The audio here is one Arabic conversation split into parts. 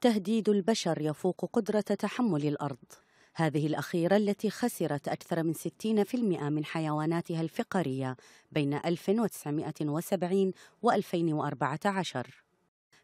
تهديد البشر يفوق قدرة تحمل الأرض هذه الأخيرة التي خسرت أكثر من 60% من حيواناتها الفقرية بين 1970 و 2014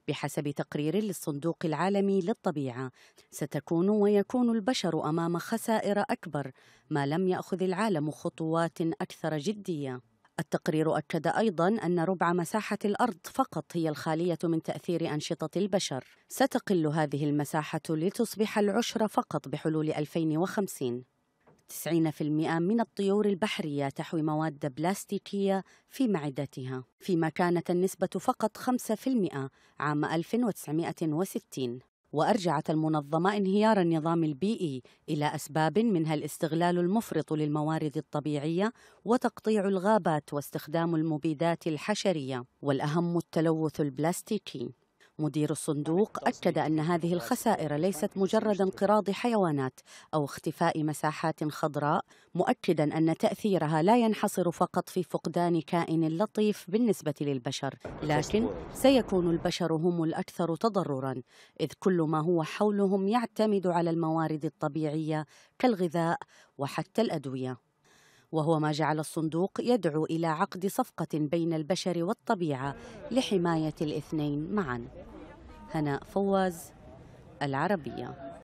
بحسب تقرير للصندوق العالمي للطبيعة ستكون ويكون البشر أمام خسائر أكبر ما لم يأخذ العالم خطوات أكثر جدية التقرير أكد أيضا أن ربع مساحة الأرض فقط هي الخالية من تأثير أنشطة البشر ستقل هذه المساحة لتصبح العشرة فقط بحلول 2050 90% من الطيور البحرية تحوي مواد بلاستيكية في معدتها فيما كانت النسبة فقط 5% عام 1960 وارجعت المنظمه انهيار النظام البيئي الى اسباب منها الاستغلال المفرط للموارد الطبيعيه وتقطيع الغابات واستخدام المبيدات الحشريه والاهم التلوث البلاستيكي مدير الصندوق أكد أن هذه الخسائر ليست مجرد انقراض حيوانات أو اختفاء مساحات خضراء مؤكدا أن تأثيرها لا ينحصر فقط في فقدان كائن لطيف بالنسبة للبشر لكن سيكون البشر هم الأكثر تضررا إذ كل ما هو حولهم يعتمد على الموارد الطبيعية كالغذاء وحتى الأدوية وهو ما جعل الصندوق يدعو إلى عقد صفقة بين البشر والطبيعة لحماية الاثنين معا هناء فواز العربيه